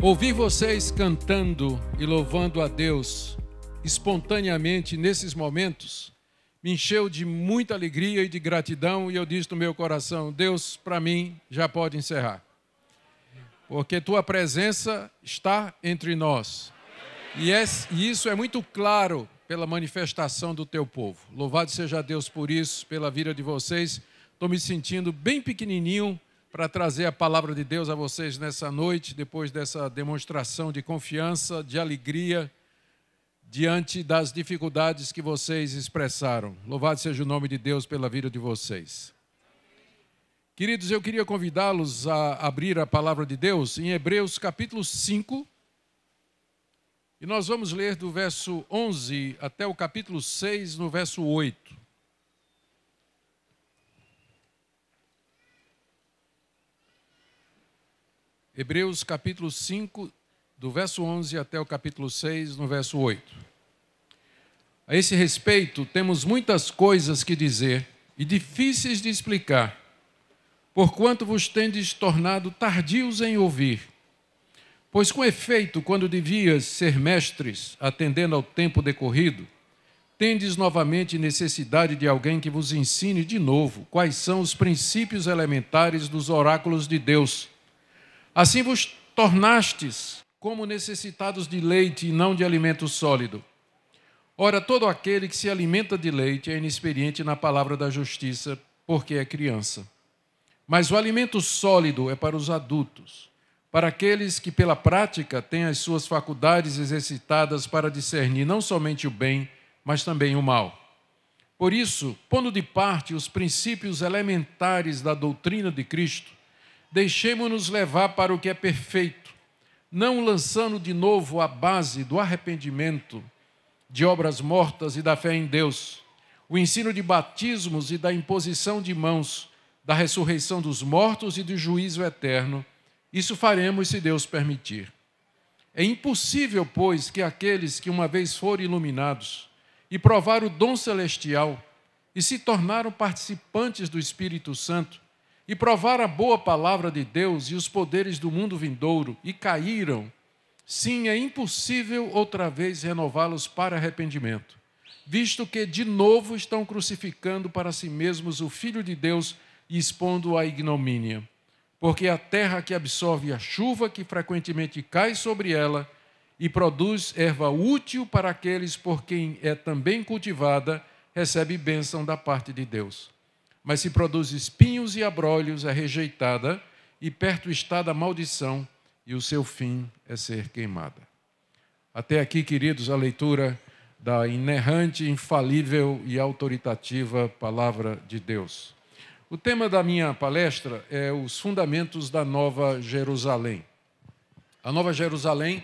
Ouvi vocês cantando e louvando a Deus espontaneamente nesses momentos me encheu de muita alegria e de gratidão, e eu disse no meu coração: Deus, para mim, já pode encerrar. Porque tua presença está entre nós. E, é, e isso é muito claro pela manifestação do teu povo. Louvado seja Deus por isso, pela vida de vocês. Estou me sentindo bem pequenininho para trazer a palavra de Deus a vocês nessa noite, depois dessa demonstração de confiança, de alegria diante das dificuldades que vocês expressaram. Louvado seja o nome de Deus pela vida de vocês. Queridos, eu queria convidá-los a abrir a palavra de Deus em Hebreus capítulo 5. E nós vamos ler do verso 11 até o capítulo 6, no verso 8. Hebreus capítulo 5, do verso 11 até o capítulo 6, no verso 8. A esse respeito, temos muitas coisas que dizer e difíceis de explicar, porquanto vos tendes tornado tardios em ouvir. Pois, com efeito, quando devias ser mestres, atendendo ao tempo decorrido, tendes novamente necessidade de alguém que vos ensine de novo quais são os princípios elementares dos oráculos de Deus Assim vos tornastes como necessitados de leite e não de alimento sólido. Ora, todo aquele que se alimenta de leite é inexperiente na palavra da justiça, porque é criança. Mas o alimento sólido é para os adultos, para aqueles que, pela prática, têm as suas faculdades exercitadas para discernir não somente o bem, mas também o mal. Por isso, pondo de parte os princípios elementares da doutrina de Cristo, Deixemos-nos levar para o que é perfeito, não lançando de novo a base do arrependimento, de obras mortas e da fé em Deus, o ensino de batismos e da imposição de mãos, da ressurreição dos mortos e do juízo eterno. Isso faremos se Deus permitir. É impossível, pois, que aqueles que uma vez foram iluminados e provaram o dom celestial e se tornaram participantes do Espírito Santo, e provar a boa palavra de Deus e os poderes do mundo vindouro, e caíram, sim, é impossível outra vez renová-los para arrependimento, visto que de novo estão crucificando para si mesmos o Filho de Deus e expondo a ignomínia. Porque a terra que absorve a chuva que frequentemente cai sobre ela e produz erva útil para aqueles por quem é também cultivada, recebe bênção da parte de Deus mas se produz espinhos e abrolhos, é rejeitada, e perto está da maldição, e o seu fim é ser queimada. Até aqui, queridos, a leitura da inerrante, infalível e autoritativa Palavra de Deus. O tema da minha palestra é os fundamentos da Nova Jerusalém. A Nova Jerusalém,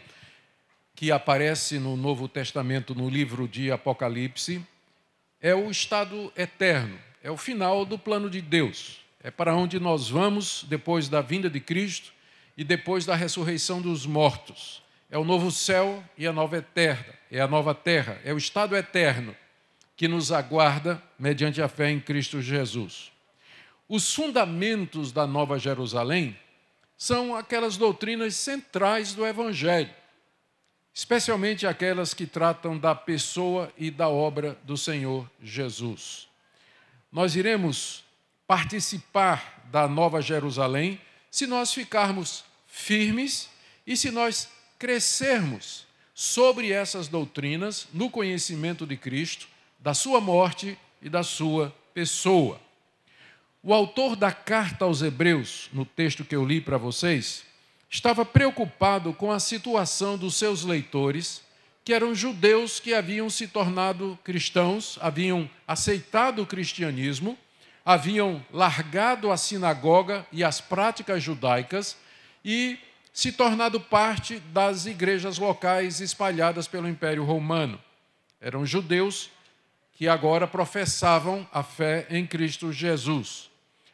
que aparece no Novo Testamento, no livro de Apocalipse, é o estado eterno, é o final do plano de Deus. É para onde nós vamos depois da vinda de Cristo e depois da ressurreição dos mortos. É o novo céu e a nova terra, é a nova terra, é o estado eterno que nos aguarda mediante a fé em Cristo Jesus. Os fundamentos da Nova Jerusalém são aquelas doutrinas centrais do Evangelho, especialmente aquelas que tratam da pessoa e da obra do Senhor Jesus nós iremos participar da Nova Jerusalém se nós ficarmos firmes e se nós crescermos sobre essas doutrinas no conhecimento de Cristo, da sua morte e da sua pessoa. O autor da carta aos Hebreus, no texto que eu li para vocês, estava preocupado com a situação dos seus leitores que eram judeus que haviam se tornado cristãos, haviam aceitado o cristianismo, haviam largado a sinagoga e as práticas judaicas e se tornado parte das igrejas locais espalhadas pelo Império Romano. Eram judeus que agora professavam a fé em Cristo Jesus.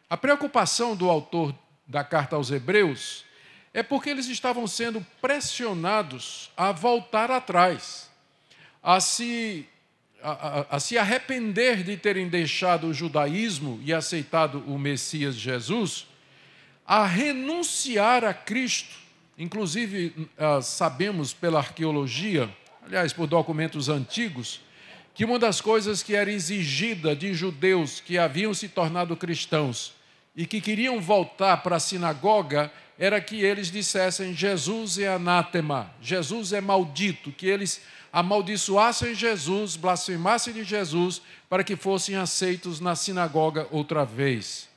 A preocupação do autor da carta aos Hebreus é porque eles estavam sendo pressionados a voltar atrás, a se, a, a, a se arrepender de terem deixado o judaísmo e aceitado o Messias Jesus, a renunciar a Cristo. Inclusive, ah, sabemos pela arqueologia, aliás, por documentos antigos, que uma das coisas que era exigida de judeus que haviam se tornado cristãos e que queriam voltar para a sinagoga era que eles dissessem: Jesus é anátema, Jesus é maldito, que eles amaldiçoassem Jesus, blasfemassem de Jesus, para que fossem aceitos na sinagoga outra vez.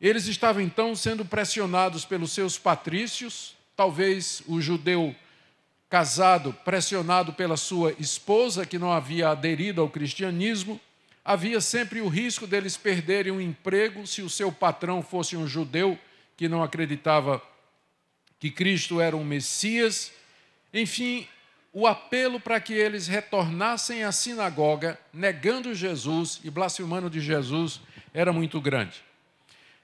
Eles estavam então sendo pressionados pelos seus patrícios, talvez o judeu casado, pressionado pela sua esposa, que não havia aderido ao cristianismo, havia sempre o risco deles perderem o um emprego se o seu patrão fosse um judeu que não acreditava que Cristo era um Messias. Enfim, o apelo para que eles retornassem à sinagoga, negando Jesus e blasfemando de Jesus, era muito grande.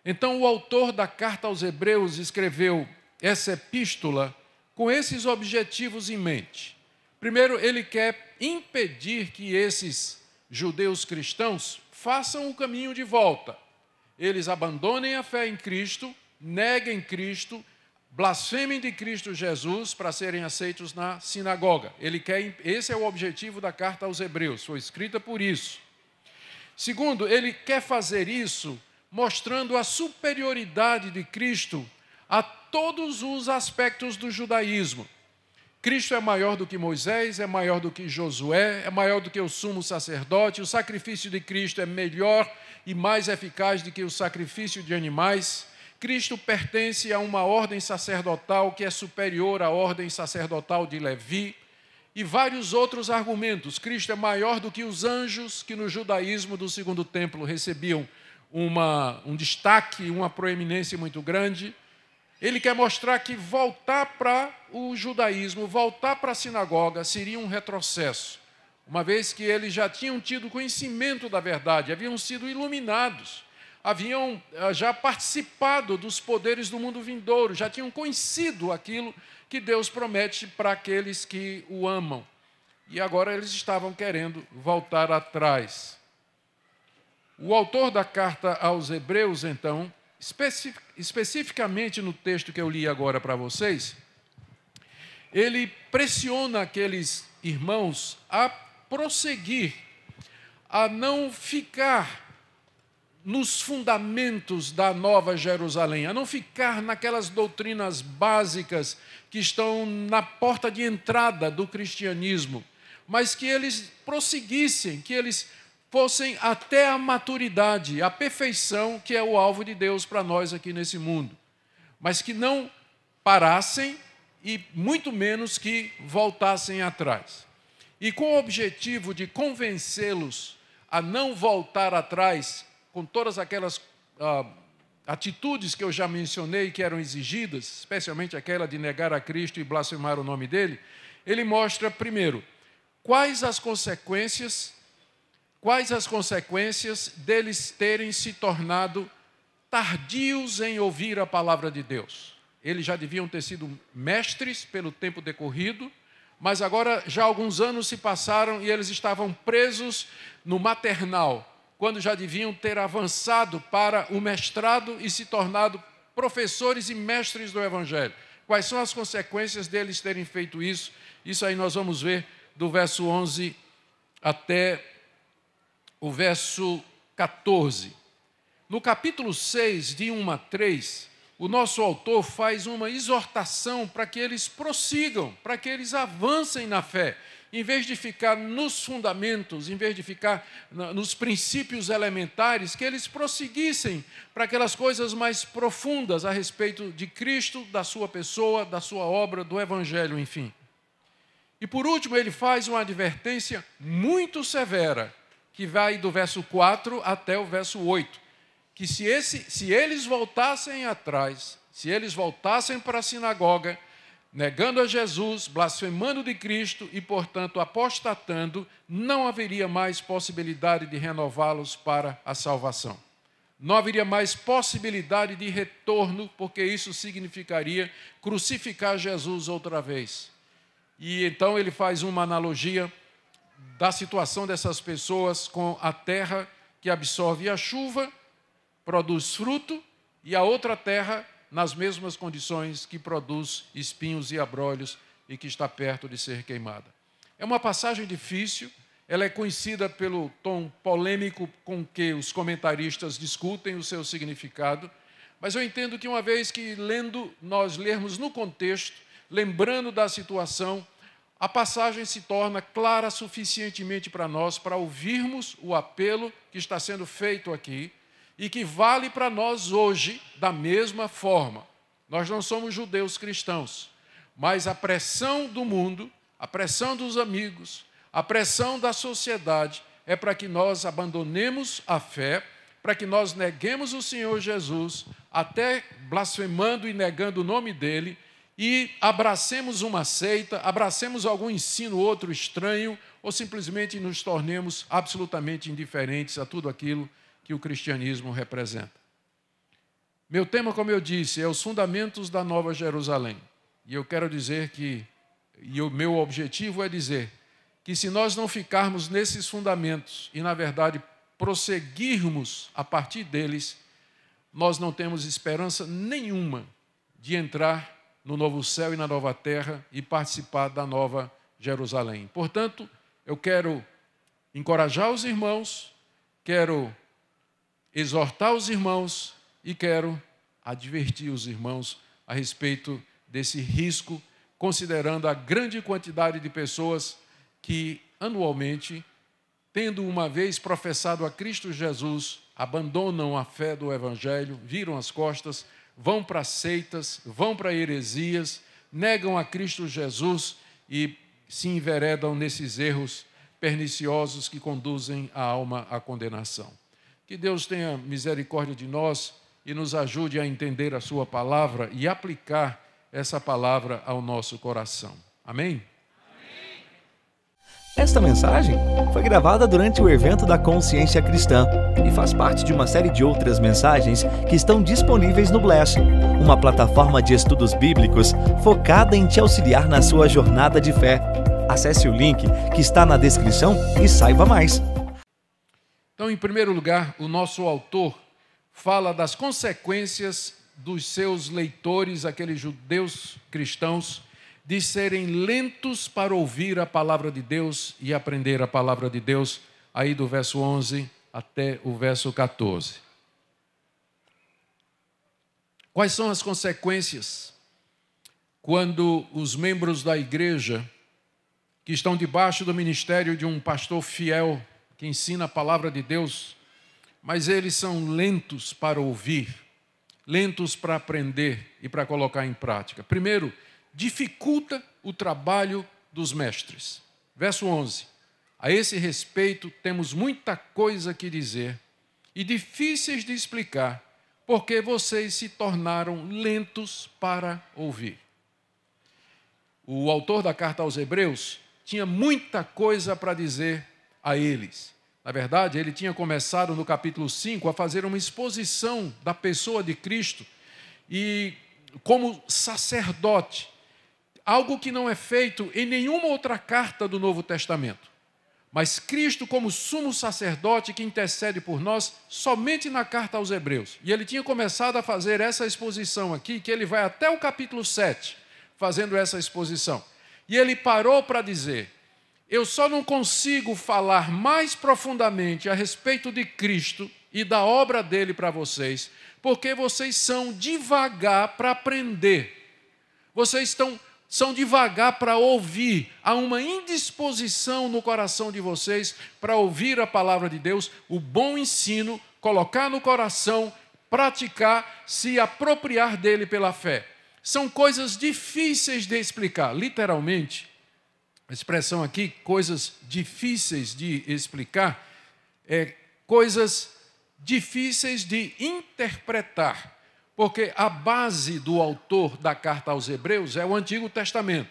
Então, o autor da carta aos Hebreus escreveu essa epístola com esses objetivos em mente. Primeiro, ele quer impedir que esses judeus cristãos façam o caminho de volta. Eles abandonem a fé em Cristo, neguem Cristo, blasfemem de Cristo Jesus para serem aceitos na sinagoga. Ele quer, esse é o objetivo da carta aos Hebreus, foi escrita por isso. Segundo, ele quer fazer isso mostrando a superioridade de Cristo a todos os aspectos do judaísmo. Cristo é maior do que Moisés, é maior do que Josué, é maior do que o sumo sacerdote. O sacrifício de Cristo é melhor e mais eficaz do que o sacrifício de animais. Cristo pertence a uma ordem sacerdotal que é superior à ordem sacerdotal de Levi. E vários outros argumentos. Cristo é maior do que os anjos que no judaísmo do segundo templo recebiam uma, um destaque, uma proeminência muito grande. Ele quer mostrar que voltar para o judaísmo, voltar para a sinagoga, seria um retrocesso, uma vez que eles já tinham tido conhecimento da verdade, haviam sido iluminados, haviam eh, já participado dos poderes do mundo vindouro, já tinham conhecido aquilo que Deus promete para aqueles que o amam. E agora eles estavam querendo voltar atrás. O autor da carta aos Hebreus, então, especifica especificamente no texto que eu li agora para vocês, ele pressiona aqueles irmãos a prosseguir, a não ficar nos fundamentos da Nova Jerusalém, a não ficar naquelas doutrinas básicas que estão na porta de entrada do cristianismo, mas que eles prosseguissem, que eles fossem até a maturidade, a perfeição que é o alvo de Deus para nós aqui nesse mundo, mas que não parassem e muito menos que voltassem atrás. E com o objetivo de convencê-los a não voltar atrás com todas aquelas ah, atitudes que eu já mencionei que eram exigidas, especialmente aquela de negar a Cristo e blasfemar o nome dele, ele mostra primeiro quais as consequências quais as consequências deles terem se tornado tardios em ouvir a palavra de Deus. Eles já deviam ter sido mestres pelo tempo decorrido, mas agora já alguns anos se passaram e eles estavam presos no maternal, quando já deviam ter avançado para o mestrado e se tornado professores e mestres do Evangelho. Quais são as consequências deles terem feito isso? Isso aí nós vamos ver do verso 11 até o verso 14. No capítulo 6, de 1 a 3, o nosso autor faz uma exortação para que eles prossigam, para que eles avancem na fé, em vez de ficar nos fundamentos, em vez de ficar nos princípios elementares, que eles prosseguissem para aquelas coisas mais profundas a respeito de Cristo, da sua pessoa, da sua obra, do Evangelho, enfim. E por último, ele faz uma advertência muito severa que vai do verso 4 até o verso 8. Que se, esse, se eles voltassem atrás, se eles voltassem para a sinagoga, negando a Jesus, blasfemando de Cristo e, portanto, apostatando, não haveria mais possibilidade de renová-los para a salvação. Não haveria mais possibilidade de retorno, porque isso significaria crucificar Jesus outra vez. E então ele faz uma analogia da situação dessas pessoas com a terra que absorve a chuva, produz fruto, e a outra terra nas mesmas condições que produz espinhos e abrolhos e que está perto de ser queimada. É uma passagem difícil, ela é conhecida pelo tom polêmico com que os comentaristas discutem o seu significado, mas eu entendo que uma vez que lendo nós lermos no contexto, lembrando da situação, a passagem se torna clara suficientemente para nós para ouvirmos o apelo que está sendo feito aqui e que vale para nós hoje da mesma forma. Nós não somos judeus cristãos, mas a pressão do mundo, a pressão dos amigos, a pressão da sociedade é para que nós abandonemos a fé, para que nós neguemos o Senhor Jesus, até blasfemando e negando o nome dele e abracemos uma seita, abracemos algum ensino outro estranho, ou simplesmente nos tornemos absolutamente indiferentes a tudo aquilo que o cristianismo representa. Meu tema, como eu disse, é os fundamentos da Nova Jerusalém. E eu quero dizer que, e o meu objetivo é dizer, que se nós não ficarmos nesses fundamentos e, na verdade, prosseguirmos a partir deles, nós não temos esperança nenhuma de entrar no novo céu e na nova terra e participar da nova Jerusalém. Portanto, eu quero encorajar os irmãos, quero exortar os irmãos e quero advertir os irmãos a respeito desse risco, considerando a grande quantidade de pessoas que anualmente, tendo uma vez professado a Cristo Jesus, abandonam a fé do Evangelho, viram as costas vão para seitas, vão para heresias, negam a Cristo Jesus e se enveredam nesses erros perniciosos que conduzem a alma à condenação. Que Deus tenha misericórdia de nós e nos ajude a entender a Sua palavra e aplicar essa palavra ao nosso coração. Amém? Esta mensagem foi gravada durante o evento da Consciência Cristã e faz parte de uma série de outras mensagens que estão disponíveis no Bless, uma plataforma de estudos bíblicos focada em te auxiliar na sua jornada de fé. Acesse o link que está na descrição e saiba mais. Então, em primeiro lugar, o nosso autor fala das consequências dos seus leitores, aqueles judeus cristãos de serem lentos para ouvir a palavra de Deus e aprender a palavra de Deus, aí do verso 11 até o verso 14. Quais são as consequências quando os membros da igreja que estão debaixo do ministério de um pastor fiel que ensina a palavra de Deus, mas eles são lentos para ouvir, lentos para aprender e para colocar em prática? Primeiro, dificulta o trabalho dos mestres. Verso 11. A esse respeito, temos muita coisa que dizer e difíceis de explicar, porque vocês se tornaram lentos para ouvir. O autor da carta aos Hebreus tinha muita coisa para dizer a eles. Na verdade, ele tinha começado no capítulo 5 a fazer uma exposição da pessoa de Cristo e como sacerdote algo que não é feito em nenhuma outra carta do Novo Testamento. Mas Cristo, como sumo sacerdote que intercede por nós, somente na carta aos Hebreus. E ele tinha começado a fazer essa exposição aqui, que ele vai até o capítulo 7, fazendo essa exposição. E ele parou para dizer: Eu só não consigo falar mais profundamente a respeito de Cristo e da obra dele para vocês, porque vocês são devagar para aprender. Vocês estão são devagar para ouvir. Há uma indisposição no coração de vocês para ouvir a palavra de Deus, o bom ensino, colocar no coração, praticar, se apropriar dele pela fé. São coisas difíceis de explicar, literalmente. A expressão aqui, coisas difíceis de explicar, é coisas difíceis de interpretar. Porque a base do autor da carta aos Hebreus é o Antigo Testamento.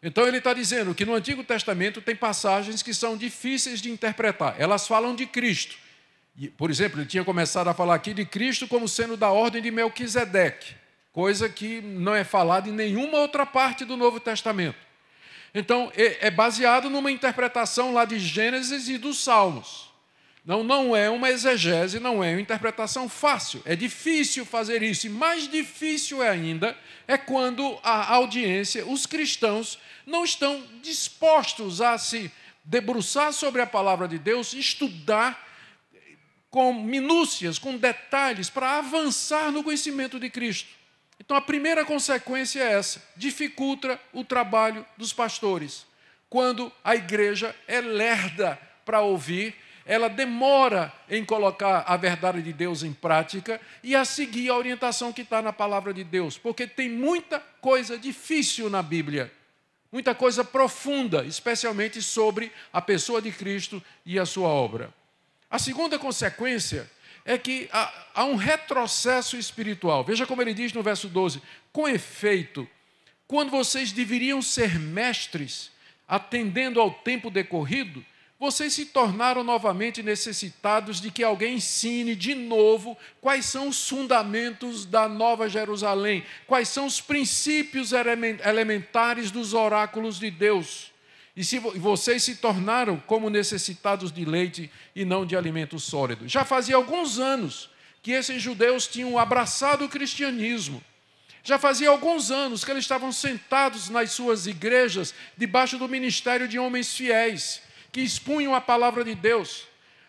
Então ele está dizendo que no Antigo Testamento tem passagens que são difíceis de interpretar. Elas falam de Cristo. Por exemplo, ele tinha começado a falar aqui de Cristo como sendo da ordem de Melquisedeque, coisa que não é falada em nenhuma outra parte do Novo Testamento. Então, é, é baseado numa interpretação lá de Gênesis e dos Salmos. Não, não é uma exegese, não é uma interpretação fácil. É difícil fazer isso. E mais difícil ainda é quando a audiência, os cristãos, não estão dispostos a se debruçar sobre a palavra de Deus, estudar com minúcias, com detalhes, para avançar no conhecimento de Cristo. Então, a primeira consequência é essa: dificulta o trabalho dos pastores. Quando a igreja é lerda para ouvir ela demora em colocar a verdade de Deus em prática e a seguir a orientação que está na palavra de Deus, porque tem muita coisa difícil na Bíblia, muita coisa profunda, especialmente sobre a pessoa de Cristo e a sua obra. A segunda consequência é que há, um retrocesso espiritual. Veja como ele diz no verso 12: com efeito, quando vocês deveriam ser mestres, atendendo ao tempo decorrido, vocês se tornaram novamente necessitados de que alguém ensine de novo quais são os fundamentos da Nova Jerusalém, quais são os princípios elementares dos oráculos de Deus. E se vocês se tornaram como necessitados de leite e não de alimento sólido. Já fazia alguns anos que esses judeus tinham abraçado o cristianismo. Já fazia alguns anos que eles estavam sentados nas suas igrejas, debaixo do ministério de homens fiéis que expunham a palavra de Deus.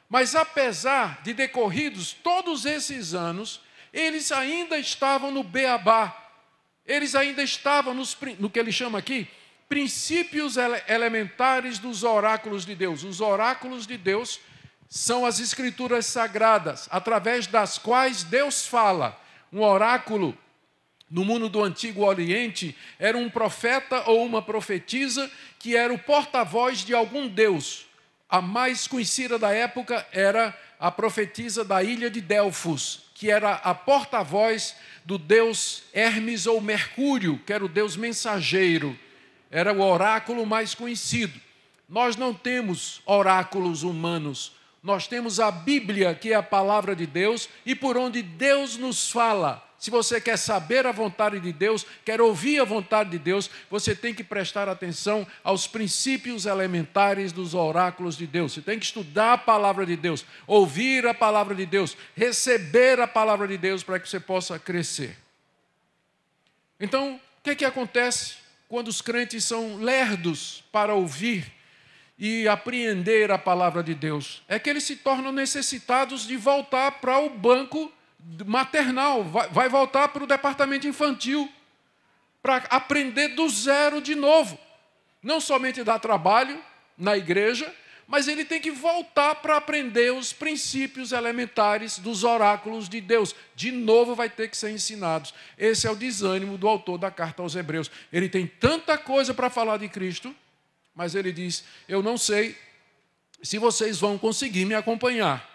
Mas apesar de decorridos todos esses anos, eles ainda estavam no beabá, eles ainda estavam nos, no que ele chama aqui princípios ele elementares dos oráculos de Deus. Os oráculos de Deus são as escrituras sagradas, através das quais Deus fala. Um oráculo no mundo do Antigo Oriente era um profeta ou uma profetisa que era o porta-voz de algum deus. A mais conhecida da época era a profetisa da ilha de Delfos, que era a porta-voz do deus Hermes ou Mercúrio, que era o deus mensageiro. Era o oráculo mais conhecido. Nós não temos oráculos humanos. Nós temos a Bíblia, que é a palavra de Deus, e por onde Deus nos fala se você quer saber a vontade de Deus, quer ouvir a vontade de Deus, você tem que prestar atenção aos princípios elementares dos oráculos de Deus. Você tem que estudar a palavra de Deus, ouvir a palavra de Deus, receber a palavra de Deus para que você possa crescer. Então, o que, é que acontece quando os crentes são lerdos para ouvir e apreender a palavra de Deus? É que eles se tornam necessitados de voltar para o banco maternal, vai, voltar para o departamento infantil para aprender do zero de novo. Não somente dar trabalho na igreja, mas ele tem que voltar para aprender os princípios elementares dos oráculos de Deus. De novo vai ter que ser ensinados. Esse é o desânimo do autor da carta aos Hebreus. Ele tem tanta coisa para falar de Cristo, mas ele diz: Eu não sei se vocês vão conseguir me acompanhar.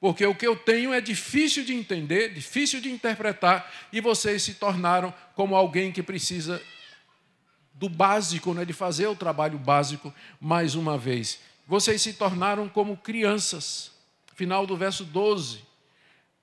Porque o que eu tenho é difícil de entender, difícil de interpretar, e vocês se tornaram como alguém que precisa do básico, né, de fazer o trabalho básico mais uma vez. Vocês se tornaram como crianças. Final do verso 12.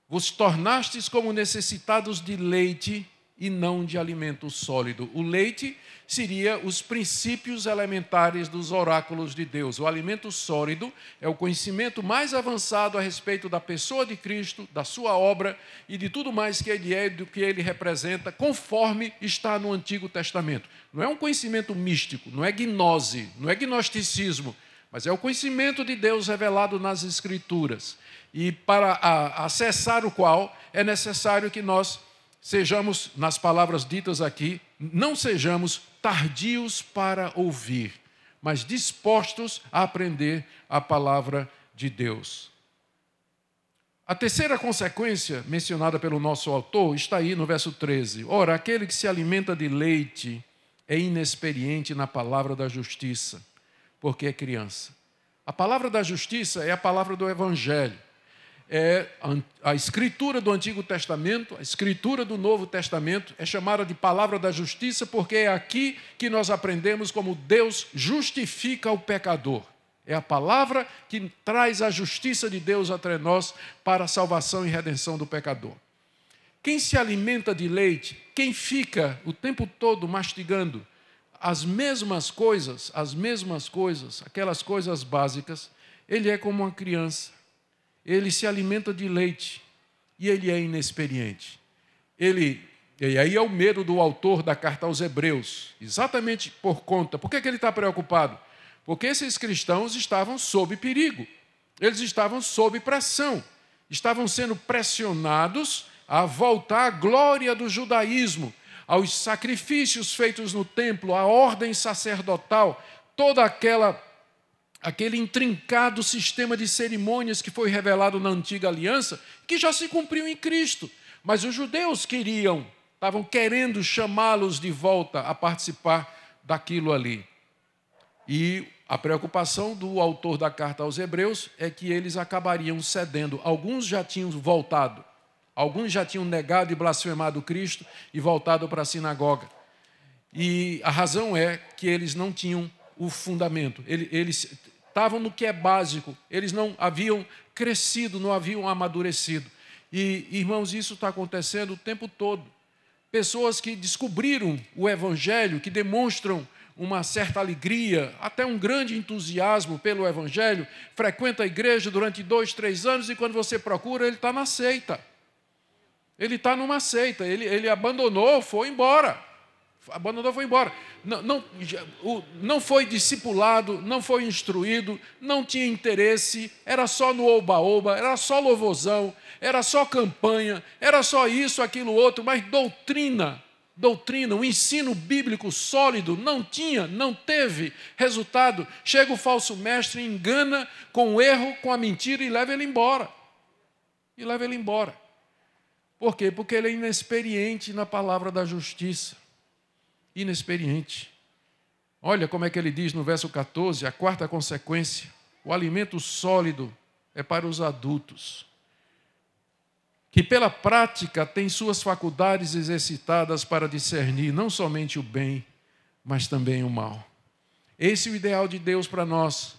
Vos tornastes como necessitados de leite e não de alimento sólido. O leite seria os princípios elementares dos oráculos de Deus. O alimento sólido é o conhecimento mais avançado a respeito da pessoa de Cristo, da sua obra e de tudo mais que ele é e do que ele representa, conforme está no Antigo Testamento. Não é um conhecimento místico, não é gnose, não é gnosticismo, mas é o conhecimento de Deus revelado nas Escrituras. E para acessar o qual é necessário que nós sejamos, nas palavras ditas aqui, não sejamos tardios para ouvir, mas dispostos a aprender a palavra de Deus. A terceira consequência mencionada pelo nosso autor está aí no verso 13. Ora, aquele que se alimenta de leite é inexperiente na palavra da justiça, porque é criança. A palavra da justiça é a palavra do evangelho é a escritura do Antigo Testamento, a escritura do Novo Testamento, é chamada de palavra da justiça, porque é aqui que nós aprendemos como Deus justifica o pecador. É a palavra que traz a justiça de Deus até nós para a salvação e redenção do pecador. Quem se alimenta de leite, quem fica o tempo todo mastigando as mesmas coisas, as mesmas coisas, aquelas coisas básicas, ele é como uma criança ele se alimenta de leite e ele é inexperiente. Ele, e aí é o medo do autor da carta aos Hebreus, exatamente por conta. Por que, que ele está preocupado? Porque esses cristãos estavam sob perigo, eles estavam sob pressão, estavam sendo pressionados a voltar à glória do judaísmo, aos sacrifícios feitos no templo, à ordem sacerdotal, toda aquela aquele intrincado sistema de cerimônias que foi revelado na antiga aliança, que já se cumpriu em Cristo. Mas os judeus queriam, estavam querendo chamá-los de volta a participar daquilo ali. E a preocupação do autor da carta aos Hebreus é que eles acabariam cedendo. Alguns já tinham voltado, alguns já tinham negado e blasfemado Cristo e voltado para a sinagoga. E a razão é que eles não tinham o fundamento. Eles estavam no que é básico, eles não haviam crescido, não haviam amadurecido. E, irmãos, isso está acontecendo o tempo todo. Pessoas que descobriram o Evangelho, que demonstram uma certa alegria, até um grande entusiasmo pelo Evangelho, frequenta a igreja durante dois, três anos e quando você procura, ele está na seita. Ele está numa seita, ele, ele abandonou, foi embora. Abandonou, foi embora. Não, não, não foi discipulado, não foi instruído, não tinha interesse, era só no oba-oba, era só louvozão, era só campanha, era só isso, aquilo, outro, mas doutrina, doutrina, um ensino bíblico sólido, não tinha, não teve resultado. Chega o falso mestre, engana com o erro, com a mentira e leva ele embora. E leva ele embora. Por quê? Porque ele é inexperiente na palavra da justiça inexperiente. Olha como é que ele diz no verso 14, a quarta consequência: o alimento sólido é para os adultos, que pela prática têm suas faculdades exercitadas para discernir não somente o bem, mas também o mal. Esse é o ideal de Deus para nós,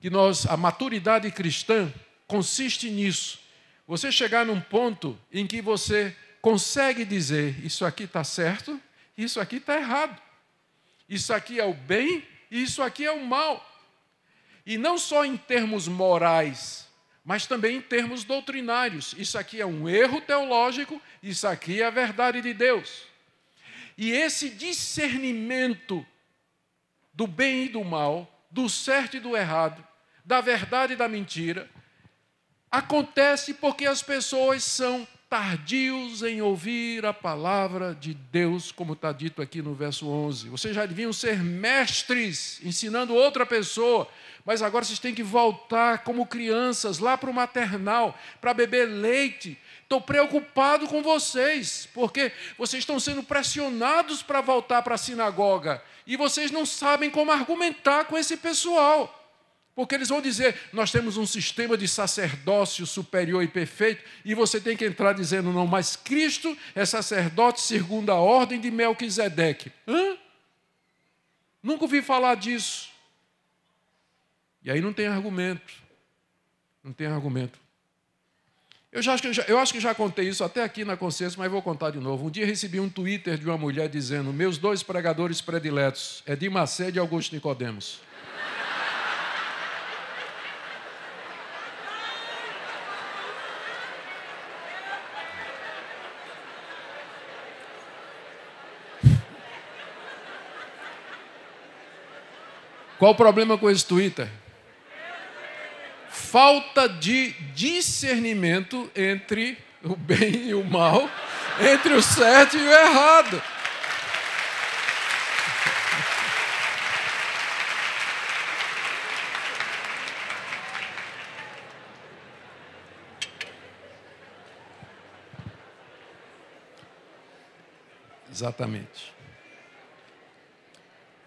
que nós a maturidade cristã consiste nisso. Você chegar num ponto em que você consegue dizer isso aqui está certo isso aqui está errado. Isso aqui é o bem e isso aqui é o mal. E não só em termos morais, mas também em termos doutrinários. Isso aqui é um erro teológico, isso aqui é a verdade de Deus. E esse discernimento do bem e do mal, do certo e do errado, da verdade e da mentira, acontece porque as pessoas são tardios em ouvir a palavra de Deus, como está dito aqui no verso 11. Vocês já deviam ser mestres, ensinando outra pessoa, mas agora vocês têm que voltar como crianças lá para o maternal, para beber leite. Estou preocupado com vocês, porque vocês estão sendo pressionados para voltar para a sinagoga e vocês não sabem como argumentar com esse pessoal. Porque eles vão dizer: nós temos um sistema de sacerdócio superior e perfeito, e você tem que entrar dizendo: não, mas Cristo é sacerdote segundo a ordem de Melquisedeque. Hã? Nunca ouvi falar disso. E aí não tem argumento. Não tem argumento. Eu, já, eu acho que já contei isso até aqui na consciência, mas vou contar de novo. Um dia recebi um Twitter de uma mulher dizendo: Meus dois pregadores prediletos, Edir Macedo e Augusto Nicodemos. Qual o problema com esse Twitter? Falta de discernimento entre o bem e o mal, entre o certo e o errado. Exatamente.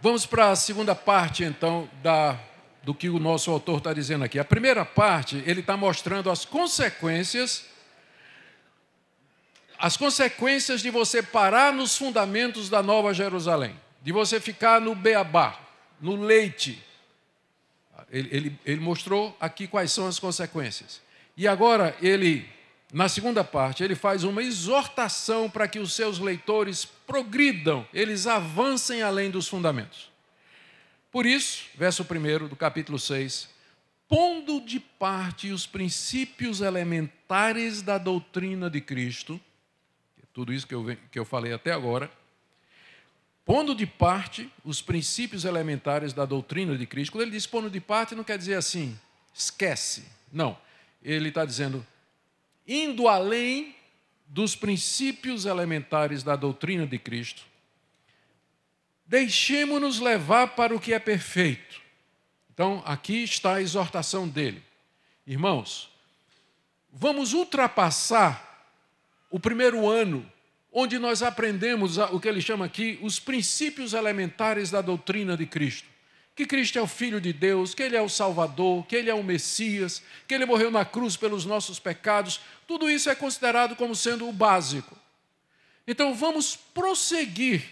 Vamos para a segunda parte, então, da, do que o nosso autor está dizendo aqui. A primeira parte, ele está mostrando as consequências, as consequências de você parar nos fundamentos da Nova Jerusalém, de você ficar no beabá, no leite. Ele, ele, ele mostrou aqui quais são as consequências. E agora ele na segunda parte, ele faz uma exortação para que os seus leitores progridam, eles avancem além dos fundamentos. Por isso, verso 1 do capítulo 6, pondo de parte os princípios elementares da doutrina de Cristo, é tudo isso que eu, que eu falei até agora, pondo de parte os princípios elementares da doutrina de Cristo, quando ele diz pondo de parte, não quer dizer assim, esquece. Não. Ele está dizendo, indo além dos princípios elementares da doutrina de Cristo, deixemos-nos levar para o que é perfeito. Então, aqui está a exortação dele. Irmãos, vamos ultrapassar o primeiro ano, onde nós aprendemos o que ele chama aqui os princípios elementares da doutrina de Cristo que Cristo é o Filho de Deus, que Ele é o Salvador, que Ele é o Messias, que Ele morreu na cruz pelos nossos pecados, tudo isso é considerado como sendo o básico. Então vamos prosseguir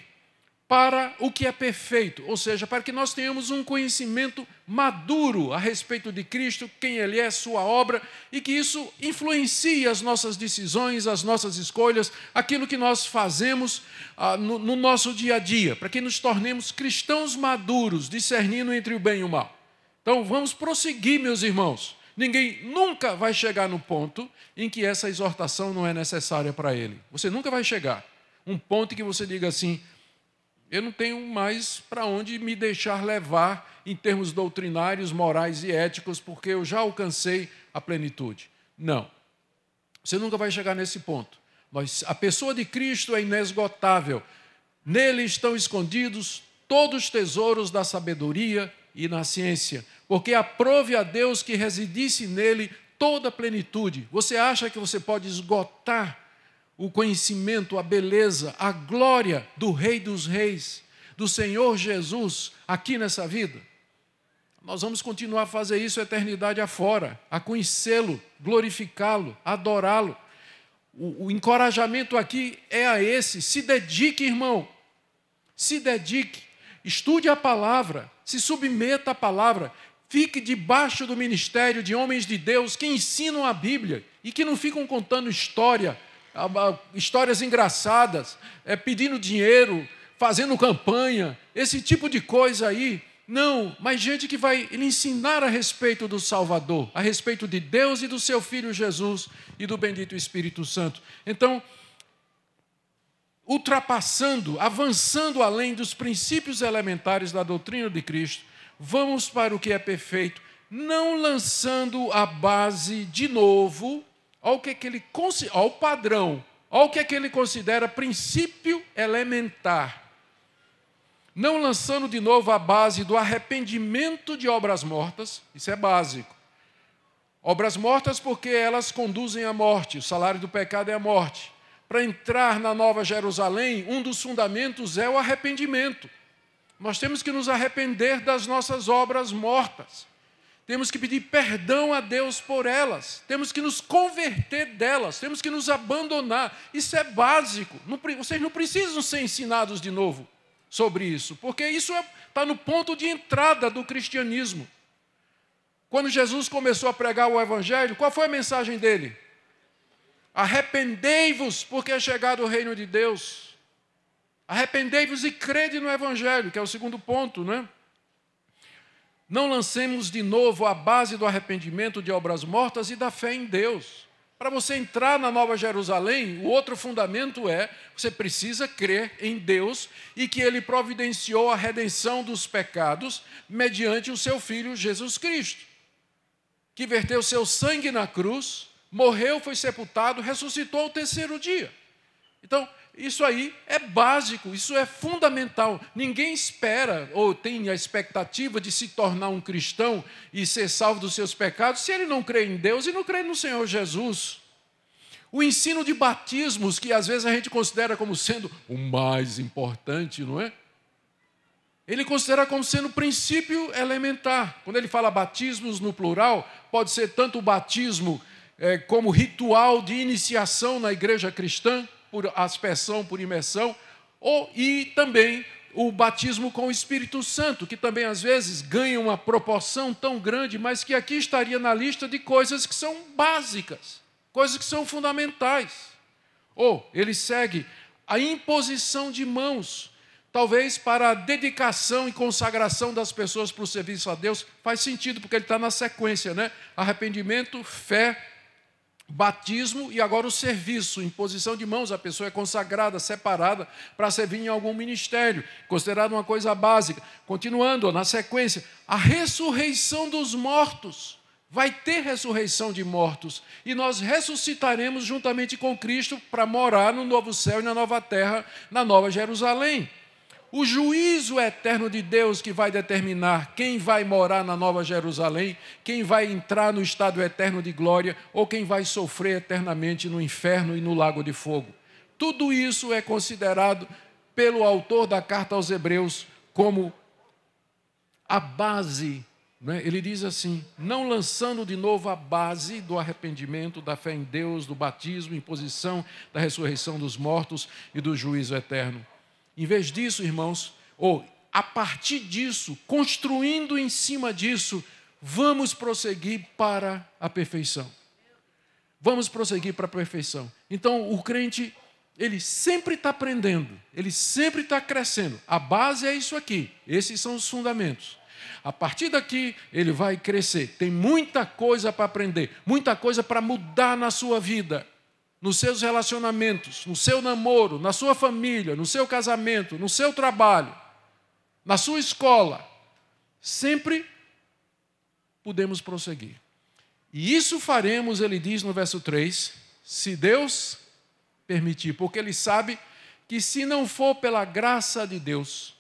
para o que é perfeito, ou seja, para que nós tenhamos um conhecimento maduro a respeito de Cristo, quem Ele é, Sua obra, e que isso influencie as nossas decisões, as nossas escolhas, aquilo que nós fazemos ah, no, no nosso dia a dia, para que nos tornemos cristãos maduros, discernindo entre o bem e o mal. Então vamos prosseguir, meus irmãos. Ninguém nunca vai chegar no ponto em que essa exortação não é necessária para ele. Você nunca vai chegar. Um ponto em que você diga assim: eu não tenho mais para onde me deixar levar em termos doutrinários, morais e éticos, porque eu já alcancei a plenitude. Não. Você nunca vai chegar nesse ponto. Mas a pessoa de Cristo é inesgotável. Nele estão escondidos todos os tesouros da sabedoria e na ciência, porque aprove a Deus que residisse nele toda a plenitude. Você acha que você pode esgotar o conhecimento, a beleza, a glória do Rei dos Reis, do Senhor Jesus, aqui nessa vida. Nós vamos continuar a fazer isso a eternidade afora, a conhecê-lo, glorificá-lo, adorá-lo. O, o, encorajamento aqui é a esse: se dedique, irmão, se dedique, estude a palavra, se submeta à palavra, fique debaixo do ministério de homens de Deus que ensinam a Bíblia e que não ficam contando história histórias engraçadas, é, pedindo dinheiro, fazendo campanha, esse tipo de coisa aí. Não, mas gente que vai lhe ensinar a respeito do Salvador, a respeito de Deus e do seu Filho Jesus e do bendito Espírito Santo. Então, ultrapassando, avançando além dos princípios elementares da doutrina de Cristo, vamos para o que é perfeito, não lançando a base de novo Olha o que, é que ele olha o padrão, olha o que, é que ele considera princípio elementar. Não lançando de novo a base do arrependimento de obras mortas, isso é básico. Obras mortas porque elas conduzem à morte, o salário do pecado é a morte. Para entrar na Nova Jerusalém, um dos fundamentos é o arrependimento. Nós temos que nos arrepender das nossas obras mortas. Temos que pedir perdão a Deus por elas, temos que nos converter delas, temos que nos abandonar. Isso é básico. Não, vocês não precisam ser ensinados de novo sobre isso, porque isso está é, tá no ponto de entrada do cristianismo. Quando Jesus começou a pregar o Evangelho, qual foi a mensagem dele? Arrependei-vos, porque é chegado o reino de Deus. Arrependei-vos e crede no Evangelho, que é o segundo ponto, né? Não lancemos de novo a base do arrependimento de obras mortas e da fé em Deus. Para você entrar na Nova Jerusalém, o outro fundamento é você precisa crer em Deus e que Ele providenciou a redenção dos pecados mediante o seu Filho Jesus Cristo, que verteu seu sangue na cruz, morreu, foi sepultado, ressuscitou ao terceiro dia. Então, isso aí é básico, isso é fundamental. Ninguém espera ou tem a expectativa de se tornar um cristão e ser salvo dos seus pecados se ele não crê em Deus e não crê no Senhor Jesus. O ensino de batismos, que às vezes a gente considera como sendo o mais importante, não é? Ele considera como sendo o princípio elementar. Quando ele fala batismos no plural, pode ser tanto o batismo é, como ritual de iniciação na igreja cristã por aspersão, por imersão, ou, e também o batismo com o Espírito Santo, que também às vezes ganha uma proporção tão grande, mas que aqui estaria na lista de coisas que são básicas, coisas que são fundamentais. Ou ele segue a imposição de mãos, talvez para a dedicação e consagração das pessoas para o serviço a Deus, faz sentido, porque ele está na sequência, né? Arrependimento, fé, batismo e agora o serviço, imposição de mãos, a pessoa é consagrada, separada para servir em algum ministério, considerado uma coisa básica. Continuando, na sequência, a ressurreição dos mortos. Vai ter ressurreição de mortos e nós ressuscitaremos juntamente com Cristo para morar no novo céu e na nova terra, na nova Jerusalém. O juízo eterno de Deus que vai determinar quem vai morar na Nova Jerusalém, quem vai entrar no estado eterno de glória ou quem vai sofrer eternamente no inferno e no lago de fogo. Tudo isso é considerado pelo autor da carta aos Hebreus como a base. Né? Ele diz assim: não lançando de novo a base do arrependimento, da fé em Deus, do batismo, imposição da ressurreição dos mortos e do juízo eterno. Em vez disso, irmãos, ou a partir disso, construindo em cima disso, vamos prosseguir para a perfeição. Vamos prosseguir para a perfeição. Então, o crente, ele sempre está aprendendo, ele sempre está crescendo. A base é isso aqui, esses são os fundamentos. A partir daqui, ele vai crescer. Tem muita coisa para aprender, muita coisa para mudar na sua vida nos seus relacionamentos, no seu namoro, na sua família, no seu casamento, no seu trabalho, na sua escola, sempre podemos prosseguir. E isso faremos, ele diz no verso 3, se Deus permitir, porque ele sabe que se não for pela graça de Deus,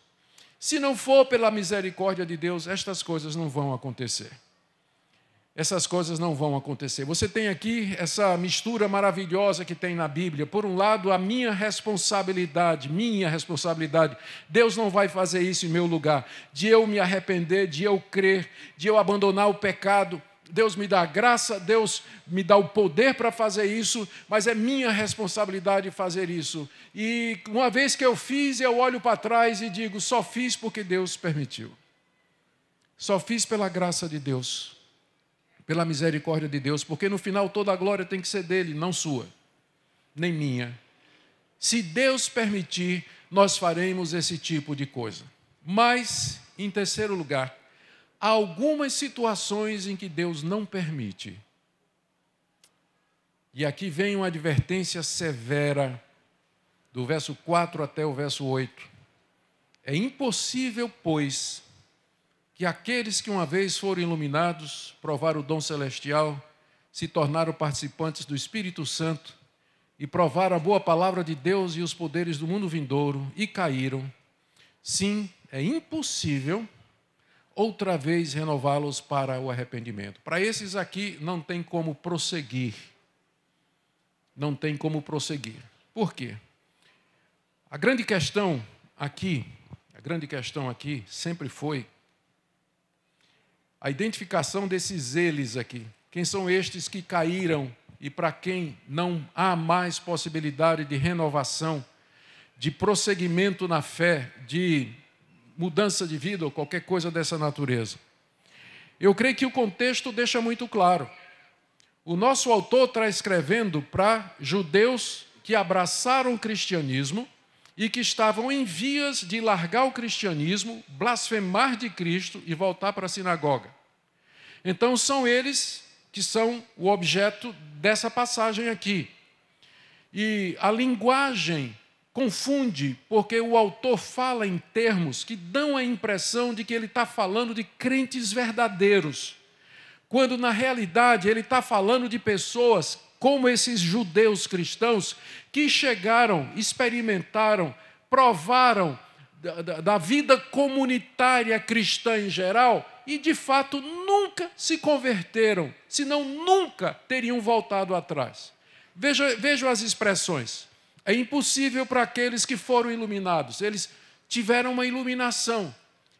se não for pela misericórdia de Deus, estas coisas não vão acontecer essas coisas não vão acontecer. Você tem aqui essa mistura maravilhosa que tem na Bíblia. Por um lado, a minha responsabilidade, minha responsabilidade. Deus não vai fazer isso em meu lugar. De eu me arrepender, de eu crer, de eu abandonar o pecado. Deus me dá a graça, Deus me dá o poder para fazer isso, mas é minha responsabilidade fazer isso. E uma vez que eu fiz, eu olho para trás e digo: só fiz porque Deus permitiu. Só fiz pela graça de Deus pela misericórdia de Deus, porque no final toda a glória tem que ser dele, não sua, nem minha. Se Deus permitir, nós faremos esse tipo de coisa. Mas, em terceiro lugar, há algumas situações em que Deus não permite. E aqui vem uma advertência severa, do verso 4 até o verso 8. É impossível, pois, que aqueles que uma vez foram iluminados, provaram o dom celestial, se tornaram participantes do Espírito Santo e provaram a boa palavra de Deus e os poderes do mundo vindouro e caíram, sim, é impossível outra vez renová-los para o arrependimento. Para esses aqui não tem como prosseguir. Não tem como prosseguir. Por quê? A grande questão aqui, a grande questão aqui sempre foi a identificação desses eles aqui. Quem são estes que caíram e para quem não há mais possibilidade de renovação, de prosseguimento na fé, de mudança de vida ou qualquer coisa dessa natureza? Eu creio que o contexto deixa muito claro. O nosso autor está escrevendo para judeus que abraçaram o cristianismo e que estavam em vias de largar o cristianismo, blasfemar de Cristo e voltar para a sinagoga. Então são eles que são o objeto dessa passagem aqui. E a linguagem confunde, porque o autor fala em termos que dão a impressão de que ele está falando de crentes verdadeiros, quando na realidade ele está falando de pessoas como esses judeus cristãos que chegaram, experimentaram, provaram da, da, da vida comunitária cristã em geral e de fato nunca se converteram, senão nunca teriam voltado atrás. Veja, vejam as expressões. É impossível para aqueles que foram iluminados. Eles tiveram uma iluminação.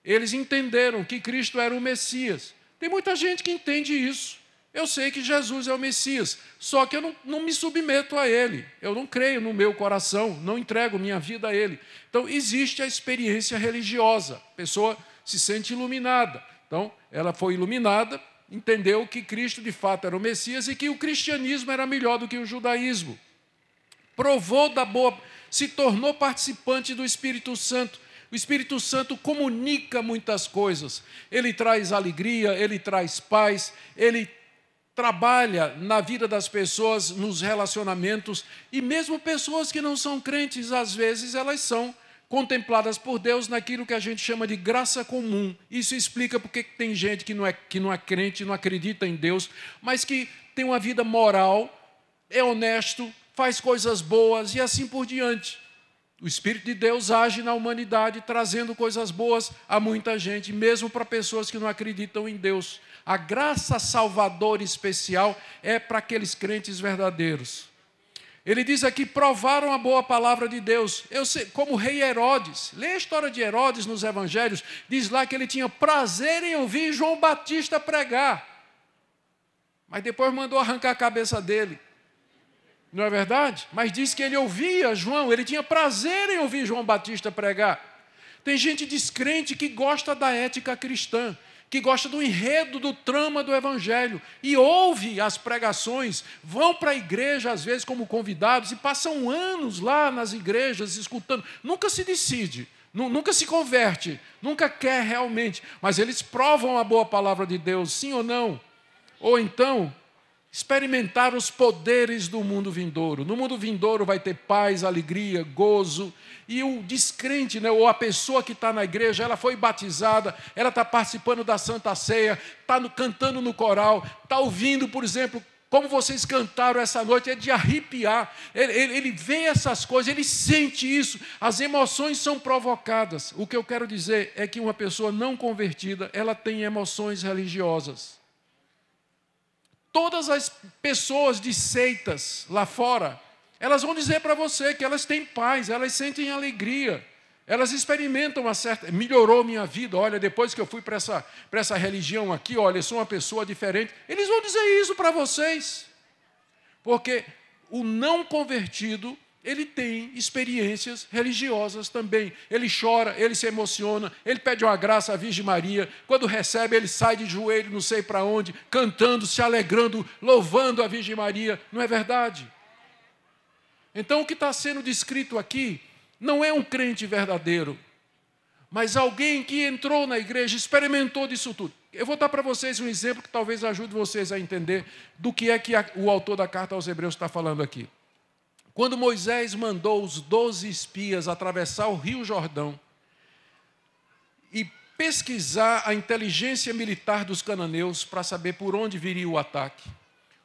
Eles entenderam que Cristo era o Messias. Tem muita gente que entende isso. Eu sei que Jesus é o Messias, só que eu não, não, me submeto a Ele, eu não creio no meu coração, não entrego minha vida a Ele. Então, existe a experiência religiosa, a pessoa se sente iluminada. Então, ela foi iluminada, entendeu que Cristo de fato era o Messias e que o cristianismo era melhor do que o judaísmo. Provou da boa, se tornou participante do Espírito Santo. O Espírito Santo comunica muitas coisas. Ele traz alegria, ele traz paz, ele trabalha na vida das pessoas, nos relacionamentos, e mesmo pessoas que não são crentes, às vezes elas são contempladas por Deus naquilo que a gente chama de graça comum. Isso explica porque tem gente que não é, que não é crente, não acredita em Deus, mas que tem uma vida moral, é honesto, faz coisas boas e assim por diante. O Espírito de Deus age na humanidade trazendo coisas boas a muita gente, mesmo para pessoas que não acreditam em Deus. A graça salvadora especial é para aqueles crentes verdadeiros. Ele diz aqui: provaram a boa palavra de Deus. Eu sei, como o rei Herodes, lê a história de Herodes nos evangelhos, diz lá que ele tinha prazer em ouvir João Batista pregar. Mas depois mandou arrancar a cabeça dele. Não é verdade? Mas diz que ele ouvia João, ele tinha prazer em ouvir João Batista pregar. Tem gente descrente que gosta da ética cristã, que gosta do enredo, do trama do evangelho e ouve as pregações, vão para a igreja às vezes como convidados e passam anos lá nas igrejas escutando, nunca se decide. Nunca se converte, nunca quer realmente, mas eles provam a boa palavra de Deus, sim ou não? Ou então experimentar os poderes do mundo vindouro. No mundo vindouro vai ter paz, alegria, gozo. E o descrente, né, ou a pessoa que está na igreja, ela foi batizada, ela está participando da Santa Ceia, está cantando no coral, está ouvindo, por exemplo, como vocês cantaram essa noite, é de arrepiar. Ele, ele, ele vê essas coisas, ele sente isso, as emoções são provocadas. O que eu quero dizer é que uma pessoa não convertida, ela tem emoções religiosas todas as pessoas de seitas lá fora, elas vão dizer para você que elas têm paz, elas sentem alegria, elas experimentam uma certa. Melhorou minha vida, olha, depois que eu fui para essa, essa religião aqui, olha, eu sou uma pessoa diferente. Eles vão dizer isso para vocês. Porque o não convertido ele tem experiências religiosas também. Ele chora, ele se emociona, ele pede uma graça à Virgem Maria. Quando recebe, ele sai de joelho, não sei para onde, cantando, se alegrando, louvando a Virgem Maria. Não é verdade? Então, o que está sendo descrito aqui não é um crente verdadeiro, mas alguém que entrou na igreja, experimentou disso tudo. Eu vou dar para vocês um exemplo que talvez ajude vocês a entender do que é que o autor da carta aos Hebreus está falando aqui. Quando Moisés mandou os doze espias atravessar o Rio Jordão e pesquisar a inteligência militar dos cananeus para saber por onde viria o ataque,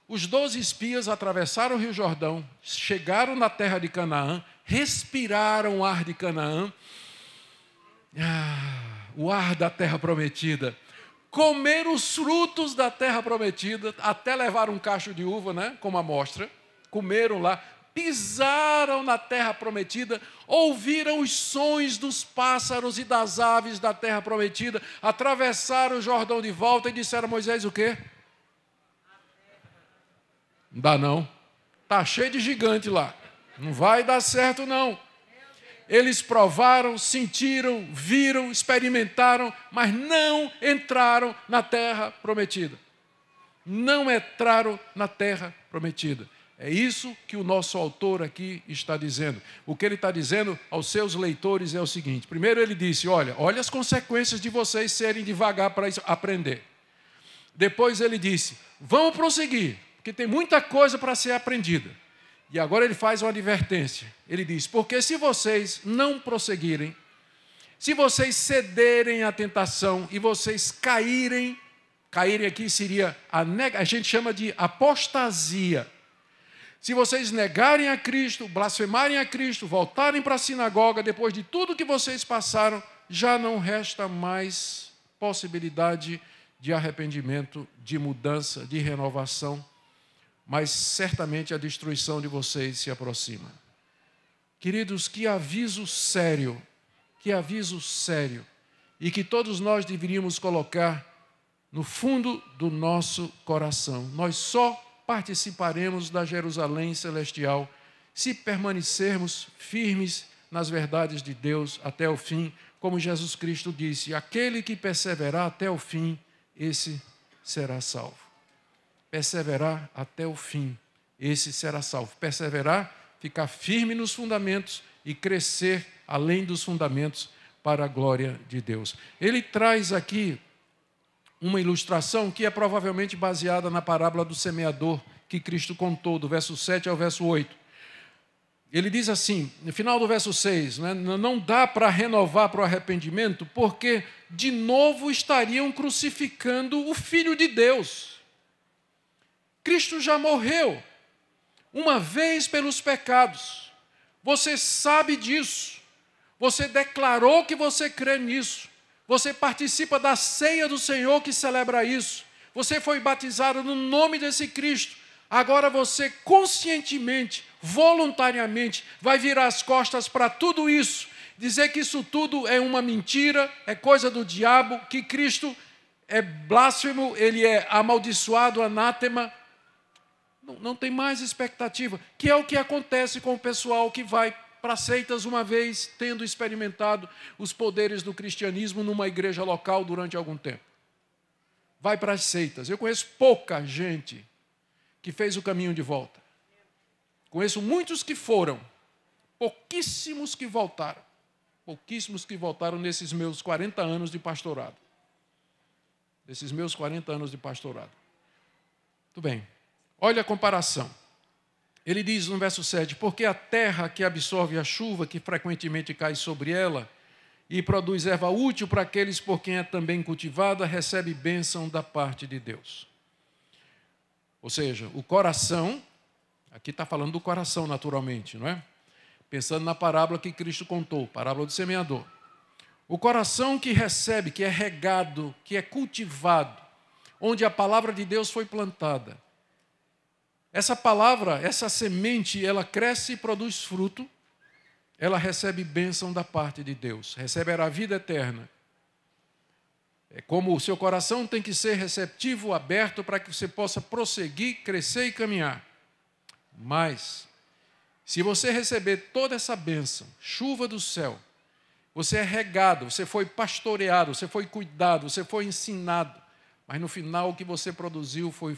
os doze espias atravessaram o Rio Jordão, chegaram na terra de Canaã, respiraram o ar de Canaã, ah, o ar da terra prometida comeram os frutos da terra prometida, até levar um cacho de uva, né, como amostra. Comeram lá, pisaram na terra prometida, ouviram os sons dos pássaros e das aves da terra prometida, atravessaram o Jordão de volta e disseram a Moisés o quê? Não dá não. Tá cheio de gigante lá. Não vai dar certo não. Eles provaram, sentiram, viram, experimentaram, mas não entraram na terra prometida. Não entraram na terra prometida. É isso que o nosso autor aqui está dizendo. O que ele está dizendo aos seus leitores é o seguinte: primeiro, ele disse, olha, olha as consequências de vocês serem devagar para aprender. Depois, ele disse, vamos prosseguir, porque tem muita coisa para ser aprendida. E agora ele faz uma advertência. Ele diz: porque se vocês não prosseguirem, se vocês cederem à tentação e vocês caírem, caírem aqui seria a, a gente chama de apostasia se vocês negarem a Cristo, blasfemarem a Cristo, voltarem para a sinagoga depois de tudo que vocês passaram, já não resta mais possibilidade de arrependimento, de mudança, de renovação, mas certamente a destruição de vocês se aproxima. Queridos, que aviso sério, que aviso sério, e que todos nós deveríamos colocar no fundo do nosso coração. Nós só participaremos da Jerusalém celestial se permanecermos firmes nas verdades de Deus até o fim, como Jesus Cristo disse: aquele que perseverar até o fim, esse será salvo. Perseverar até o fim, esse será salvo. Perseverar, ficar firme nos fundamentos e crescer além dos fundamentos para a glória de Deus. Ele traz aqui uma ilustração que é provavelmente baseada na parábola do semeador que Cristo contou, do verso 7 ao verso 8. Ele diz assim, no final do verso 6, né, não dá para renovar para o arrependimento, porque de novo estariam crucificando o Filho de Deus. Cristo já morreu, uma vez pelos pecados. Você sabe disso. Você declarou que você crê nisso. Você participa da ceia do Senhor que celebra isso. Você foi batizado no nome desse Cristo. Agora você conscientemente, voluntariamente, vai virar as costas para tudo isso, dizer que isso tudo é uma mentira, é coisa do diabo, que Cristo é blasfemo, ele é amaldiçoado, anátema. Não, não tem mais expectativa, que é o que acontece com o pessoal que vai para seitas uma vez tendo experimentado os poderes do cristianismo numa igreja local durante algum tempo. Vai para as seitas. Eu conheço pouca gente que fez o caminho de volta. Conheço muitos que foram, pouquíssimos que voltaram. Pouquíssimos que voltaram nesses meus 40 anos de pastorado. Nesses meus 40 anos de pastorado. Tudo bem. Olha a comparação. Ele diz no verso 7: Porque a terra que absorve a chuva, que frequentemente cai sobre ela, e produz erva útil para aqueles por quem é também cultivada, recebe bênção da parte de Deus. Ou seja, o coração, aqui está falando do coração naturalmente, não é? Pensando na parábola que Cristo contou, parábola do semeador. O coração que recebe, que é regado, que é cultivado, onde a palavra de Deus foi plantada, essa palavra, essa semente, ela cresce e produz fruto, ela recebe bênção da parte de Deus, receberá a vida eterna. É como o seu coração tem que ser receptivo, aberto, para que você possa prosseguir, crescer e caminhar. Mas, se você receber toda essa bênção, chuva do céu, você é regado, você foi pastoreado, você foi cuidado, você foi ensinado, mas no final o que você produziu foi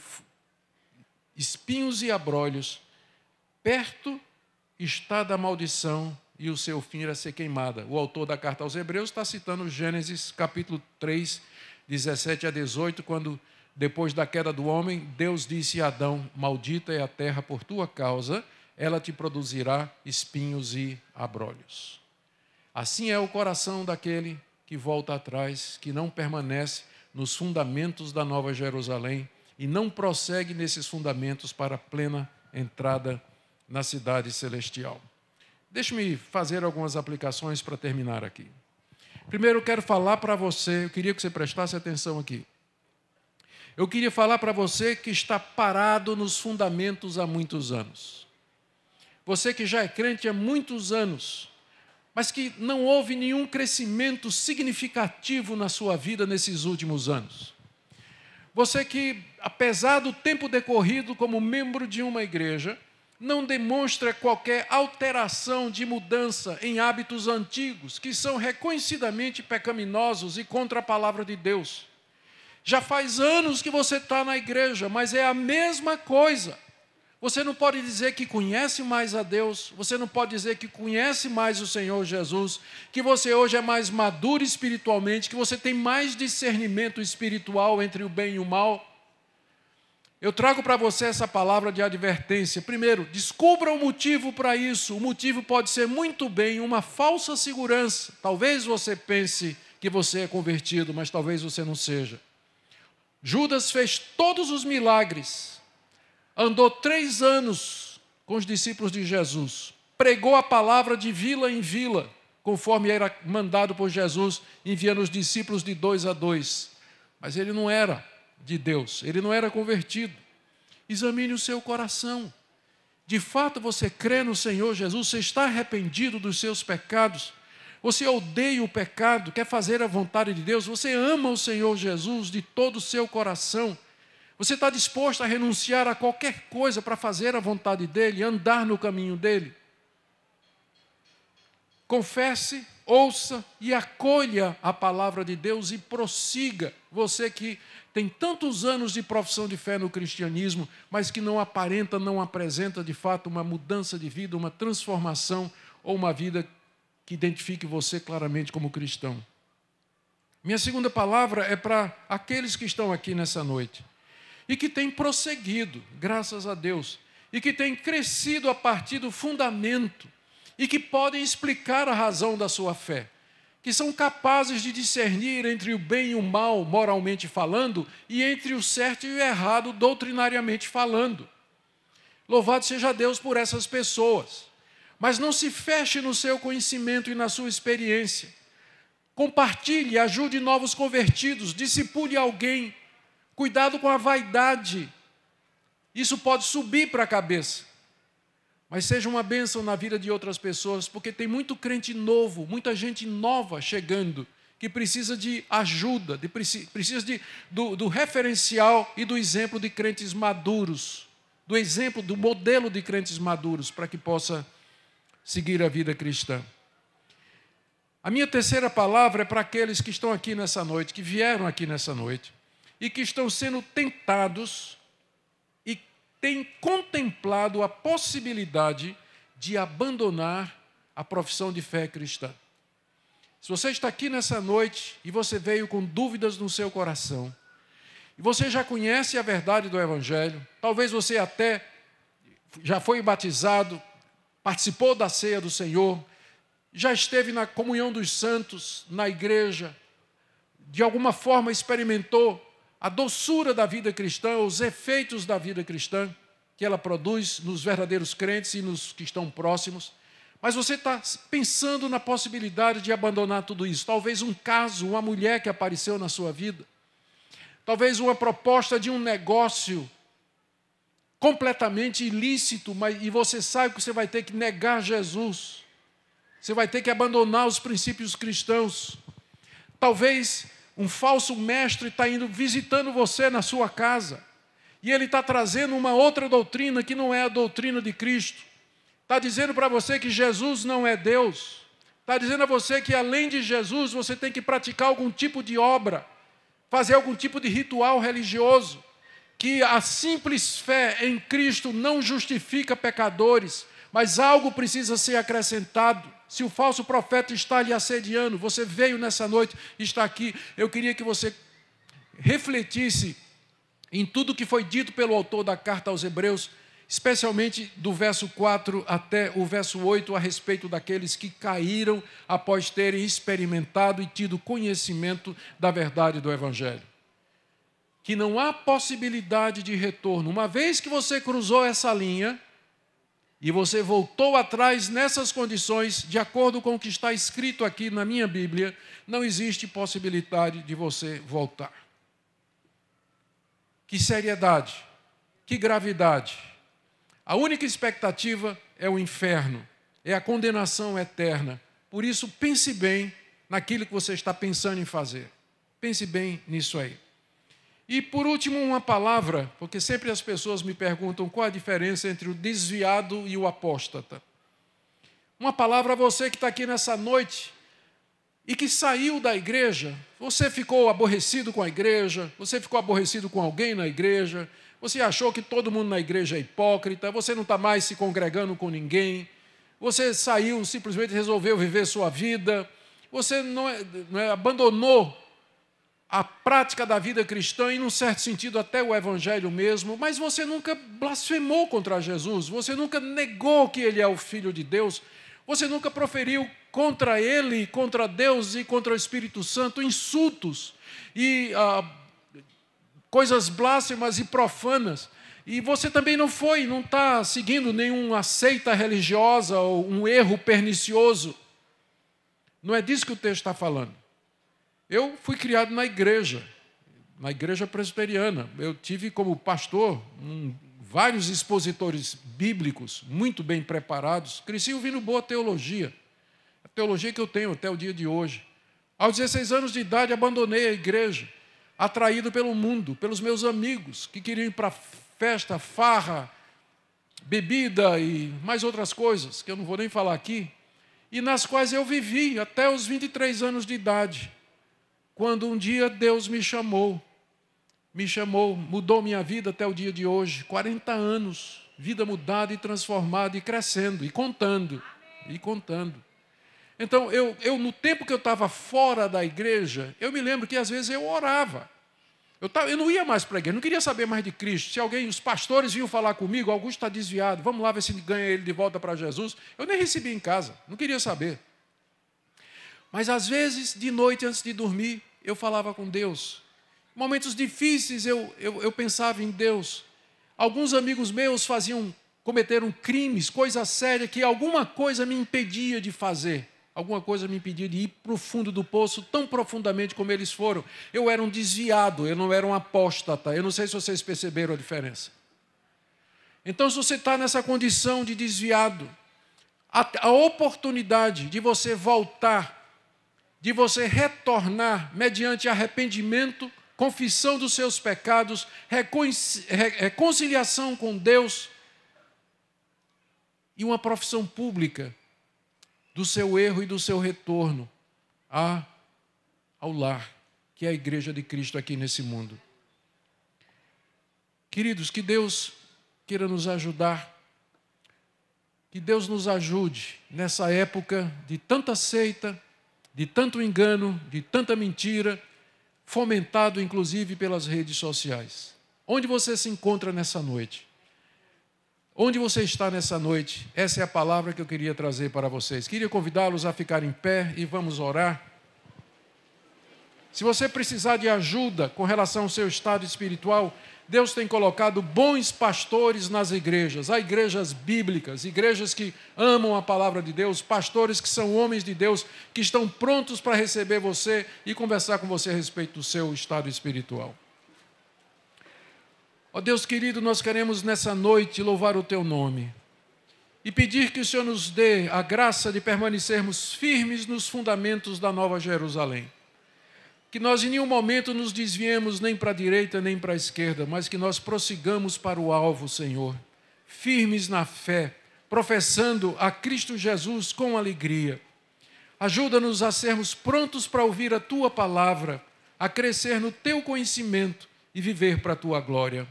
espinhos e abrolhos, perto está da maldição e o seu fim irá ser queimada. O autor da carta aos Hebreus está citando Gênesis capítulo 3, 17 a 18, quando depois da queda do homem, Deus disse a Adão: Maldita é a terra por tua causa, ela te produzirá espinhos e abrolhos. Assim é o coração daquele que volta atrás, que não permanece nos fundamentos da Nova Jerusalém e não prossegue nesses fundamentos para a plena entrada na cidade celestial. Deixe-me fazer algumas aplicações para terminar aqui. Primeiro, eu quero falar para você, eu queria que você prestasse atenção aqui. Eu queria falar para você que está parado nos fundamentos há muitos anos. Você que já é crente há muitos anos, mas que não houve nenhum crescimento significativo na sua vida nesses últimos anos. Você que, apesar do tempo decorrido como membro de uma igreja, não demonstra qualquer alteração de mudança em hábitos antigos, que são reconhecidamente pecaminosos e contra a palavra de Deus. Já faz anos que você está na igreja, mas é a mesma coisa. Você não pode dizer que conhece mais a Deus, você não pode dizer que conhece mais o Senhor Jesus, que você hoje é mais maduro espiritualmente, que você tem mais discernimento espiritual entre o bem e o mal. Eu trago para você essa palavra de advertência. Primeiro, descubra o motivo para isso. O motivo pode ser muito bem uma falsa segurança. Talvez você pense que você é convertido, mas talvez você não seja. Judas fez todos os milagres andou três anos com os discípulos de Jesus, pregou a palavra de vila em vila, conforme era mandado por Jesus, enviando os discípulos de dois a dois. Mas ele não era de Deus, ele não era convertido. Examine o seu coração. De fato você crê no Senhor Jesus, você está arrependido dos seus pecados, você odeia o pecado, quer fazer a vontade de Deus, você ama o Senhor Jesus de todo o seu coração, você está disposto a renunciar a qualquer coisa para fazer a vontade dele, andar no caminho dele? Confesse, ouça e acolha a palavra de Deus e prossiga. Você que tem tantos anos de profissão de fé no cristianismo, mas que não aparenta, não apresenta de fato uma mudança de vida, uma transformação ou uma vida que identifique você claramente como cristão. Minha segunda palavra é para aqueles que estão aqui nessa noite e que tem prosseguido, graças a Deus, e que tem crescido a partir do fundamento e que podem explicar a razão da sua fé, que são capazes de discernir entre o bem e o mal, moralmente falando, e entre o certo e o errado, doutrinariamente falando. Louvado seja Deus por essas pessoas. Mas não se feche no seu conhecimento e na sua experiência. Compartilhe, ajude novos convertidos, discipule alguém Cuidado com a vaidade. Isso pode subir para a cabeça. Mas seja uma bênção na vida de outras pessoas, porque tem muito crente novo, muita gente nova chegando, que precisa de ajuda, de, precisa de, do, do referencial e do exemplo de crentes maduros, do exemplo, do modelo de crentes maduros, para que possa seguir a vida cristã. A minha terceira palavra é para aqueles que estão aqui nessa noite, que vieram aqui nessa noite e que estão sendo tentados e têm contemplado a possibilidade de abandonar a profissão de fé cristã. Se você está aqui nessa noite e você veio com dúvidas no seu coração, e você já conhece a verdade do Evangelho, talvez você até já foi batizado, participou da ceia do Senhor, já esteve na comunhão dos santos, na igreja, de alguma forma experimentou a doçura da vida cristã, os efeitos da vida cristã que ela produz nos verdadeiros crentes e nos que estão próximos. Mas você está pensando na possibilidade de abandonar tudo isso. Talvez um caso, uma mulher que apareceu na sua vida. Talvez uma proposta de um negócio completamente ilícito, mas, e você sabe que você vai ter que negar Jesus. Você vai ter que abandonar os princípios cristãos. Talvez um falso mestre está indo visitando você na sua casa e ele está trazendo uma outra doutrina que não é a doutrina de Cristo. Está dizendo para você que Jesus não é Deus. Está dizendo a você que além de Jesus você tem que praticar algum tipo de obra, fazer algum tipo de ritual religioso. Que a simples fé em Cristo não justifica pecadores, mas algo precisa ser acrescentado. Se o falso profeta está lhe assediando, você veio nessa noite, está aqui, eu queria que você refletisse em tudo que foi dito pelo autor da carta aos Hebreus, especialmente do verso 4 até o verso 8, a respeito daqueles que caíram após terem experimentado e tido conhecimento da verdade do Evangelho. Que não há possibilidade de retorno. Uma vez que você cruzou essa linha, e você voltou atrás nessas condições, de acordo com o que está escrito aqui na minha Bíblia, não existe possibilidade de você voltar. Que seriedade, que gravidade. A única expectativa é o inferno, é a condenação eterna. Por isso, pense bem naquilo que você está pensando em fazer. Pense bem nisso aí. E por último, uma palavra, porque sempre as pessoas me perguntam qual a diferença entre o desviado e o apóstata. Uma palavra a você que está aqui nessa noite e que saiu da igreja. Você ficou aborrecido com a igreja, você ficou aborrecido com alguém na igreja, você achou que todo mundo na igreja é hipócrita, você não está mais se congregando com ninguém, você saiu, simplesmente resolveu viver sua vida, você não é, não é, abandonou a prática da vida cristã e, num certo sentido, até o Evangelho mesmo, mas você nunca blasfemou contra Jesus, você nunca negou que ele é o Filho de Deus, você nunca proferiu contra ele, contra Deus e contra o Espírito Santo insultos e ah, coisas blasfemas e profanas. E você também não foi, não está seguindo nenhuma seita religiosa ou um erro pernicioso. Não é disso que o texto está falando. Eu fui criado na igreja, na igreja presbiteriana. Eu tive como pastor um, vários expositores bíblicos muito bem preparados. Cresci ouvindo boa teologia, a teologia que eu tenho até o dia de hoje. Aos 16 anos de idade, abandonei a igreja, atraído pelo mundo, pelos meus amigos que queriam ir para festa, farra, bebida e mais outras coisas que eu não vou nem falar aqui, e nas quais eu vivi até os 23 anos de idade quando um dia Deus me chamou, me chamou, mudou minha vida até o dia de hoje, 40 anos, vida mudada e transformada e crescendo e contando, e contando. Então, eu, eu no tempo que eu estava fora da igreja, eu me lembro que às vezes eu orava. Eu, tava, eu não ia mais para a igreja, não queria saber mais de Cristo. Se alguém, os pastores vinham falar comigo, Augusto está desviado, vamos lá ver se ganha ele de volta para Jesus. Eu nem recebia em casa, não queria saber. Mas às vezes, de noite antes de dormir, eu falava com Deus. Momentos difíceis eu, eu, eu pensava em Deus. Alguns amigos meus faziam, cometeram crimes, coisa séria, que alguma coisa me impedia de fazer. Alguma coisa me impedia de ir para o fundo do poço tão profundamente como eles foram. Eu era um desviado, eu não era um apóstata. Eu não sei se vocês perceberam a diferença. Então, se você está nessa condição de desviado, a, a oportunidade de você voltar de você retornar mediante arrependimento, confissão dos seus pecados, reconciliação com Deus e uma profissão pública do seu erro e do seu retorno a, ao lar, que é a igreja de Cristo aqui nesse mundo. Queridos, que Deus queira nos ajudar, que Deus nos ajude nessa época de tanta seita, de tanto engano, de tanta mentira, fomentado inclusive pelas redes sociais. Onde você se encontra nessa noite? Onde você está nessa noite? Essa é a palavra que eu queria trazer para vocês. Queria convidá-los a ficar em pé e vamos orar. Se você precisar de ajuda com relação ao seu estado espiritual, Deus tem colocado bons pastores nas igrejas, há igrejas bíblicas, igrejas que amam a palavra de Deus, pastores que são homens de Deus, que estão prontos para receber você e conversar com você a respeito do seu estado espiritual. Ó oh Deus querido, nós queremos nessa noite louvar o teu nome e pedir que o Senhor nos dê a graça de permanecermos firmes nos fundamentos da Nova Jerusalém que nós em nenhum momento nos desviemos nem para a direita nem para a esquerda, mas que nós prossigamos para o alvo, Senhor, firmes na fé, professando a Cristo Jesus com alegria. Ajuda-nos a sermos prontos para ouvir a tua palavra, a crescer no teu conhecimento e viver para a tua glória.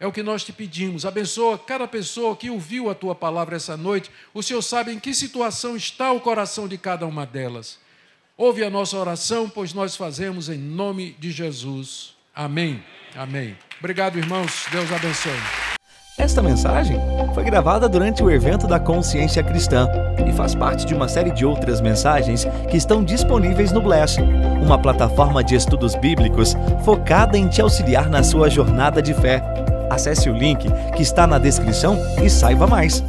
É o que nós te pedimos. Abençoa cada pessoa que ouviu a tua palavra essa noite. O Senhor sabe em que situação está o coração de cada uma delas. Ouve a nossa oração, pois nós fazemos em nome de Jesus. Amém. Amém. Obrigado, irmãos. Deus abençoe. Esta mensagem foi gravada durante o evento da Consciência Cristã e faz parte de uma série de outras mensagens que estão disponíveis no Bless, uma plataforma de estudos bíblicos focada em te auxiliar na sua jornada de fé. Acesse o link que está na descrição e saiba mais.